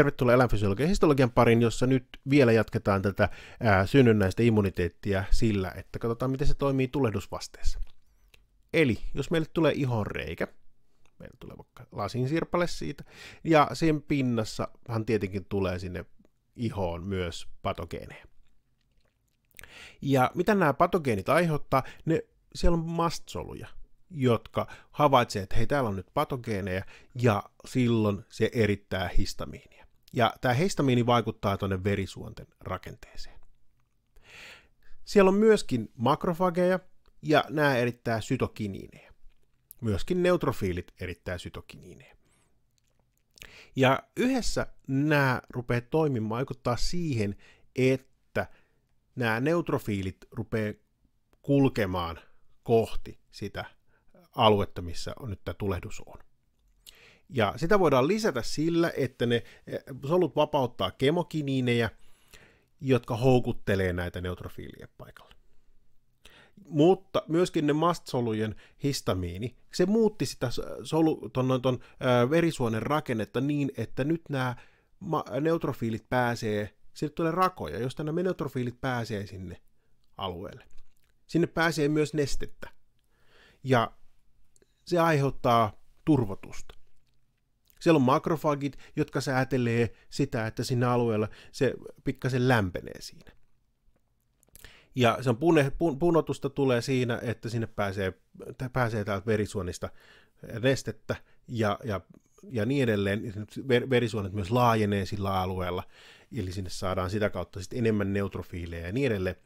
Tervetuloa eläinfysiologian ja histologian parin, jossa nyt vielä jatketaan tätä synnynnäistä immuniteettia sillä, että katsotaan miten se toimii tulehdusvasteessa. Eli jos meille tulee ihon reikä, meillä tulee vaikka sirpale siitä, ja sen pinnassa hän tietenkin tulee sinne ihoon myös patogeeneja. Ja mitä nämä patogeenit aiheuttaa? Ne, siellä on mastsoluja, jotka havaitsevat, että hei, täällä on nyt patogeeneja, ja silloin se erittää histamiinia. Ja tämä histamiini vaikuttaa tuonne verisuonten rakenteeseen. Siellä on myöskin makrofageja ja nämä erittää sytokiniineja. Myöskin neutrofiilit erittää sytokiniineja. Ja yhdessä nämä rupeavat toimimaan, vaikuttaa siihen, että nämä neutrofiilit rupeavat kulkemaan kohti sitä aluetta, missä on nyt tämä tulehdus on. Ja sitä voidaan lisätä sillä, että ne eh, solut vapauttaa kemokiniinejä, jotka houkuttelee näitä neutrofiilia paikalle. Mutta myöskin ne mastsolujen histamiini, se muutti sitä solu, ton, ton, ää, eh, verisuonen rakennetta niin, että nyt nämä neutrofiilit pääsee, sinne tulee rakoja, josta nämä neutrofiilit pääsee sinne alueelle. Sinne pääsee myös nestettä. Ja se aiheuttaa turvotusta. Siellä on makrofagit, jotka säätelee sitä, että siinä alueella se pikkasen lämpenee siinä. Ja sen pune, pun, punotusta tulee siinä, että sinne pääsee, pääsee täältä verisuonista nestettä ja, ja, ja niin edelleen. verisuonet myös laajenee sillä alueella, eli sinne saadaan sitä kautta sitten enemmän neutrofiileja ja niin edelleen.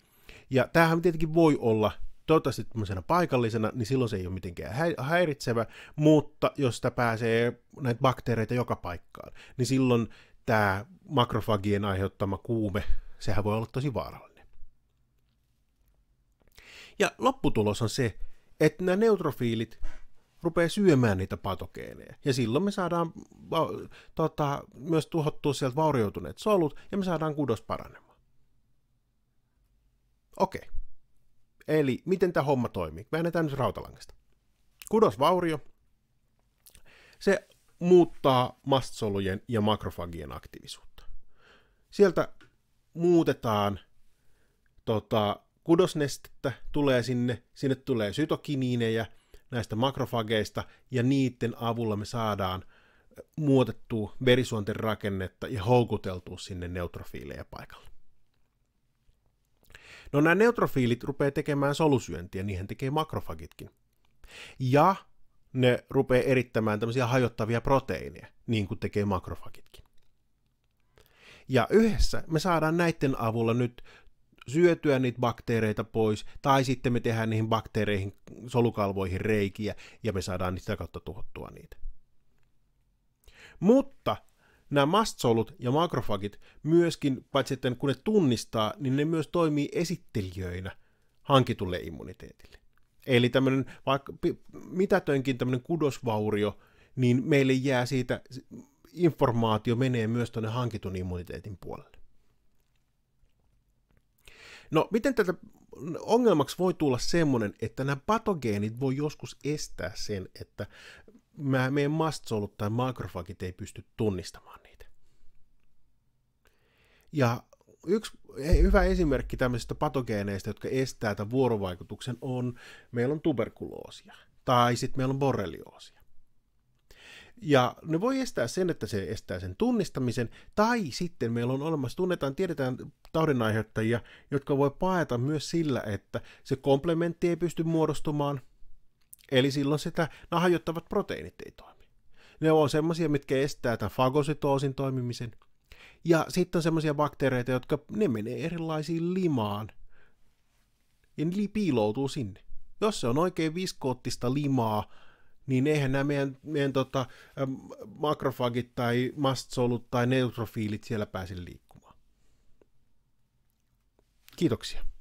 Ja tämähän tietenkin voi olla toivottavasti tämmöisenä paikallisena, niin silloin se ei ole mitenkään häiritsevä, mutta jos sitä pääsee näitä bakteereita joka paikkaan, niin silloin tämä makrofagien aiheuttama kuume, sehän voi olla tosi vaarallinen. Ja lopputulos on se, että nämä neutrofiilit rupeaa syömään niitä patogeeneja. Ja silloin me saadaan tota, myös tuhottua sieltä vaurioituneet solut ja me saadaan kudos paranemaan. Okei. Okay. Eli miten tämä homma toimii? Väännetään nyt rautalangasta. Kudosvaurio, se muuttaa mastsolujen ja makrofagien aktiivisuutta. Sieltä muutetaan tota, kudosnestettä, tulee sinne, sinne tulee sytokiniinejä näistä makrofageista, ja niiden avulla me saadaan äh, muotettua verisuonten rakennetta ja houkuteltua sinne neutrofiileja paikalle. No nämä neutrofiilit rupeaa tekemään solusyöntiä, niihin tekee makrofagitkin. Ja ne rupeaa erittämään tämmöisiä hajottavia proteiineja, niin kuin tekee makrofagitkin. Ja yhdessä me saadaan näiden avulla nyt syötyä niitä bakteereita pois, tai sitten me tehdään niihin bakteereihin, solukalvoihin reikiä, ja me saadaan niitä kautta tuhottua niitä. Mutta nämä mastsolut ja makrofagit myöskin, paitsi että kun ne tunnistaa, niin ne myös toimii esittelijöinä hankitulle immuniteetille. Eli tämmöinen vaikka mitätönkin tämmöinen kudosvaurio, niin meille jää siitä, informaatio menee myös tuonne hankitun immuniteetin puolelle. No, miten tätä ongelmaksi voi tulla semmoinen, että nämä patogeenit voi joskus estää sen, että mä, meidän mastsolut tai makrofagit ei pysty tunnistamaan niitä. Ja yksi hyvä esimerkki tämmöisistä patogeeneista, jotka estää tämän vuorovaikutuksen, on meillä on tuberkuloosia tai sitten meillä on borrelioosia. Ja ne voi estää sen, että se estää sen tunnistamisen, tai sitten meillä on olemassa, tunnetaan, tiedetään taudinaiheuttajia, jotka voi paeta myös sillä, että se komplementti ei pysty muodostumaan – Eli silloin sitä nahajottavat proteiinit ei toimi. Ne on semmoisia, mitkä estää tämän fagositoosin toimimisen. Ja sitten on semmoisia bakteereita, jotka ne menee erilaisiin limaan. Ja ne piiloutuu sinne. Jos se on oikein viskoottista limaa, niin eihän nämä meidän, meidän tota, makrofagit tai mastsolut tai neutrofiilit siellä pääse liikkumaan. Kiitoksia.